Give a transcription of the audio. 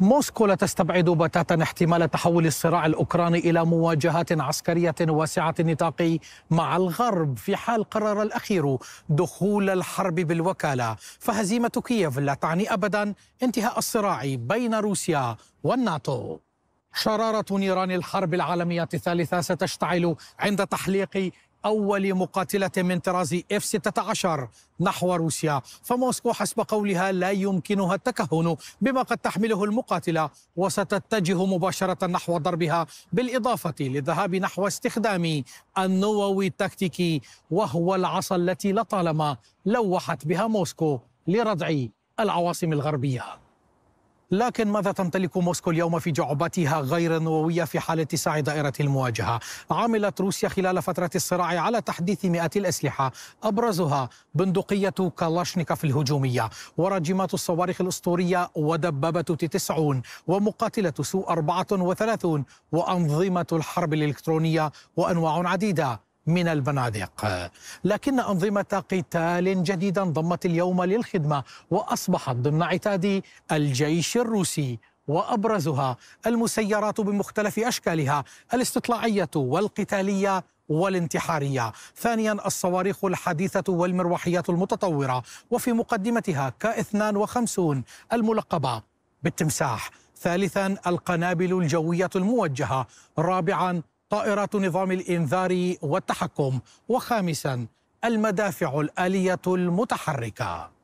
موسكو لا تستبعد بتاتا احتمال تحول الصراع الاوكراني الى مواجهات عسكريه واسعه النطاق مع الغرب في حال قرر الاخير دخول الحرب بالوكاله، فهزيمه كييف لا تعني ابدا انتهاء الصراع بين روسيا والناتو. شرارة نيران الحرب العالمية الثالثة ستشتعل عند تحليق أول مقاتلة من طراز اف 16 نحو روسيا فموسكو حسب قولها لا يمكنها التكهن بما قد تحمله المقاتلة وستتجه مباشرة نحو ضربها بالإضافة للذهاب نحو استخدام النووي التكتيكي وهو العصا التي لطالما لوحت بها موسكو لردع العواصم الغربيه لكن ماذا تمتلك موسكو اليوم في جعبتها غير النووية في حال اتساع دائرة المواجهة؟ عملت روسيا خلال فترة الصراع على تحديث مئات الأسلحة أبرزها بندقية كالاشنيكوف الهجومية وراجمات الصواريخ الأسطورية ودبابة تي 90 ومقاتلة سو 34 وأنظمة الحرب الإلكترونية وأنواع عديدة من البنادق لكن أنظمة قتال جديدة انضمت اليوم للخدمة وأصبحت ضمن عتاد الجيش الروسي وأبرزها المسيرات بمختلف أشكالها الاستطلاعية والقتالية والانتحارية ثانيا الصواريخ الحديثة والمروحيات المتطورة وفي مقدمتها ك 52 الملقبة بالتمساح ثالثا القنابل الجوية الموجهة رابعا طائرات نظام الإنذار والتحكم وخامسا المدافع الآلية المتحركة